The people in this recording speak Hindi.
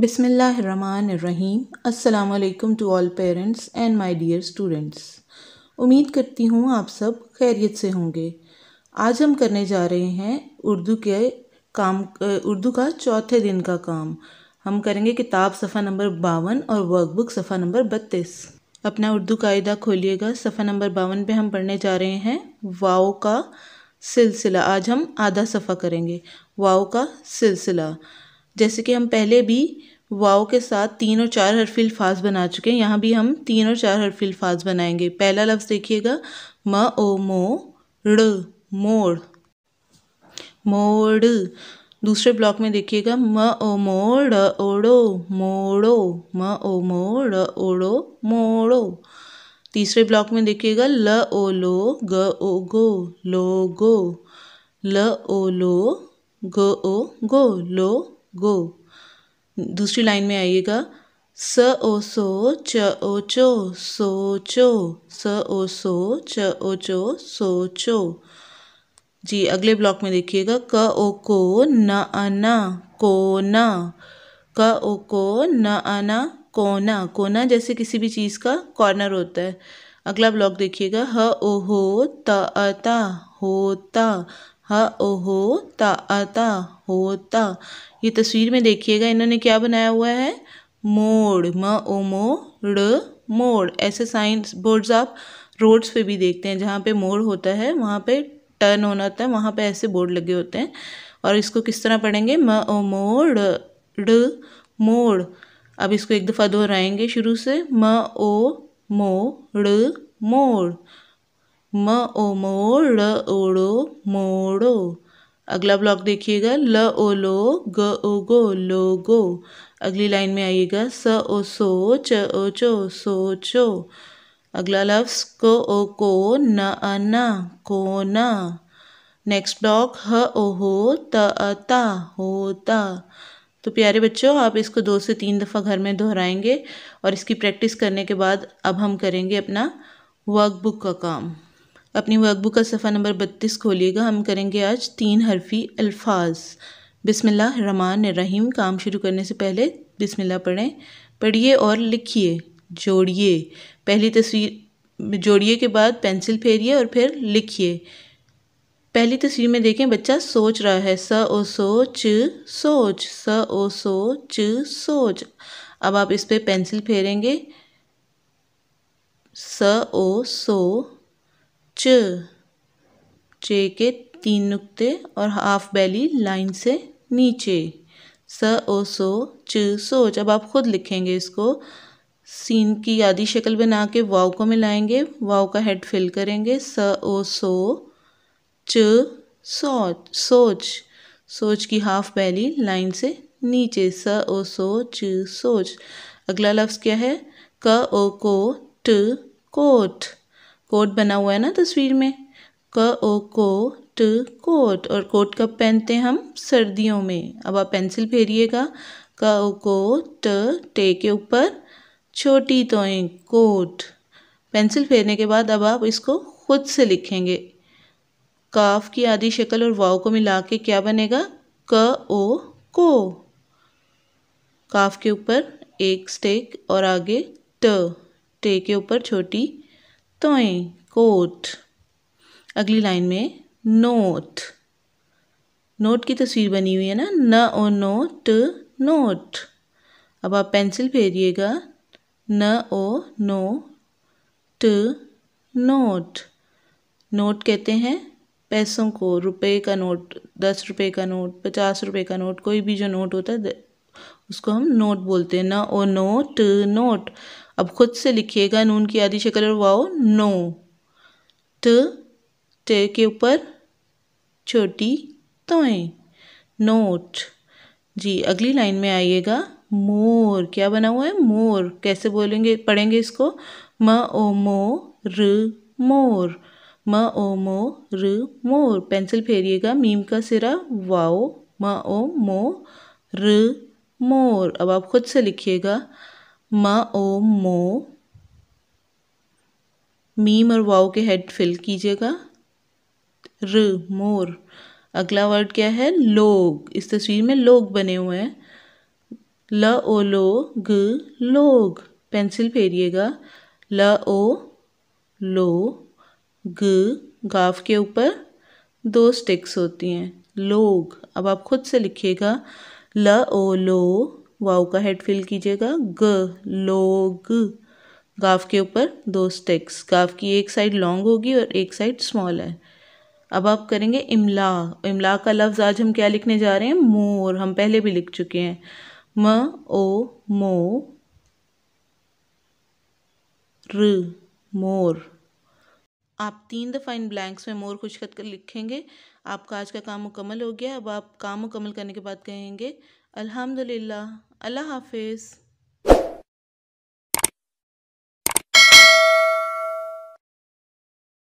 बिसमीम अलकुम to all parents and my dear students उम्मीद करती हूँ आप सब खैरियत से होंगे आज हम करने जा रहे हैं उर्दू के काम उर्दू का चौथे दिन का काम हम करेंगे किताब सफ़ा नंबर बावन और वर्कबुक सफ़ा नंबर बत्तीस अपना उर्दू कायदा खोलिएगा सफ़ा नंबर बावन पे हम पढ़ने जा रहे हैं वाओ का सिलसिला आज हम आधा सफ़ा करेंगे वाओ का सिलसिला जैसे कि हम पहले भी वाओ के साथ तीन और चार हरफी अल्फाज बना चुके हैं यहाँ भी हम तीन और चार हरफी अल्फाज बनाएंगे पहला लफ्ज़ देखिएगा म ओ मो ड़ मोड़ मोड़ दूसरे ब्लॉक में देखिएगा म ओ मोड़ ओड़ो मोड़ो म ओ मोड़ ओड़ो मोड़ो तीसरे ब्लॉक में देखिएगा ल ओ लो ग ओ गो लो गो ल ओ लो ग ओ गो लो गो दूसरी लाइन में आइएगा स ओ सो च ओ चो सो चो स ओ सो च ओ चो सो चो जी अगले ब्लॉक में देखिएगा क ओ को न अना को न क ओ को न अना कोना कोना जैसे किसी भी चीज़ का कॉर्नर होता है अगला ब्लॉक देखिएगा ह ओ हो त अता होता ह ओ हो त अता होता ये तस्वीर में देखिएगा इन्होंने क्या बनाया हुआ है मोड़ म ओ मो ड़ मोड़ ऐसे साइन बोर्ड्स आप रोड्स पे भी देखते हैं जहाँ पे मोड़ होता है वहाँ पे टर्न होना होता है वहाँ पे ऐसे बोर्ड लगे होते हैं और इसको किस तरह पढ़ेंगे म ओ मोड़ मोड़ अब इसको एक दफ़ा दोहराएंगे शुरू से म ओ मो ड़ मोड़ म ओ मोड़ ओड़ो मोड़ो अगला ब्लॉक देखिएगा ल ओ लो ग ओ गो लो गो अगली लाइन में आइएगा स ओ सो च ओ चो सो चो अगला लफ्स को ओ को न अ न को न नेक्स्ट ब्लॉक ह ओ हो त अ ता हो ता तो प्यारे बच्चों आप इसको दो से तीन दफ़ा घर में दोहराएंगे और इसकी प्रैक्टिस करने के बाद अब हम करेंगे अपना वर्कबुक का काम अपनी वर्कबुक का सफ़ा नंबर बत्तीस खोलिएगा हम करेंगे आज तीन हरफी अल्फाज बिसमिल्लाहमान रहीम काम शुरू करने से पहले बिसमिल्ला पढ़ें पढ़िए और लिखिए जोड़िए पहली तस्वीर जोड़िए के बाद पेंसिल फेरिए और फिर लिखिए पहली तस्वीर में देखें बच्चा सोच रहा है स ओ सोच सोच स ओ सोच सोच अब आप इस पर पे पेंसिल फेरेंगे स ओ सो च चे के तीन नुक्ते और हाफ बैली लाइन से नीचे स ओ सो च सो जब आप खुद लिखेंगे इसको सीन की आधी शक्ल बना के वाव को मिलाएंगे वाव का हेड फिल करेंगे स ओ सो च सोच सोच सोच की हाफ बैली लाइन से नीचे स ओ सो च सोच अगला लफ्ज़ क्या है क ओ को ट कोट कोट बना हुआ है ना तस्वीर में क ओ को ट कोट और कोट कब पहनते हैं हम सर्दियों में अब आप पेंसिल फेरिएगा क ओ को ट टे के ऊपर छोटी तोएं कोट पेंसिल फेरने के बाद अब आप इसको खुद से लिखेंगे काफ की आधी शक्ल और वाव को मिला के क्या बनेगा क ओ को काफ के ऊपर एक स्टेक और आगे ट टे के ऊपर छोटी तोय कोट अगली लाइन में नोट नोट की तस्वीर बनी हुई है ना न ओ नोट नोट अब आप पेंसिल फेरिएगा न ओ नो ट नोट नोट कहते हैं पैसों को रुपए का नोट दस रुपए का नोट पचास रुपए का नोट कोई भी जो नोट होता है उसको हम नोट बोलते हैं न ओ नोट नोट अब ख़ुद से लिखिएगा नून की आदि शक्ल और वाओ नो ट टे के ऊपर छोटी तोएं नोट जी अगली लाइन में आइएगा मोर क्या बना हुआ है मोर कैसे बोलेंगे पढ़ेंगे इसको म ओ मो र मोर म ओ मो र मोर पेंसिल फेरिएगा मीम का सिरा वाओ म ओ मो र मोर अब आप खुद से लिखिएगा म ओ मो मीम और वाओ के हेड फिल कीजिएगा र मोर अगला वर्ड क्या है लोग इस तस्वीर में लोग बने हुए हैं ल ओ लो ग लोग पेंसिल फेरिएगा ल ओ लो ग गाफ के ऊपर दो स्टिक्स होती हैं लोग अब आप खुद से लिखिएगा ल ओ लो वाव का हेड फिल कीजिएगा ग लोग गाफ के ऊपर दो स्टेक्स गाफ की एक साइड लॉन्ग होगी और एक साइड स्मॉल है अब आप करेंगे इमला इमला का लफ्ज़ आज हम क्या लिखने जा रहे हैं मोर हम पहले भी लिख चुके हैं म ओ मो र मोर आप तीन दफ़ा इन ब्लैंक्स में मोर खुश कर लिखेंगे आपका आज का काम मुकम्मल हो गया अब आप काम मुकम्मल करने के बाद कहेंगे الحمد لله الله حافظ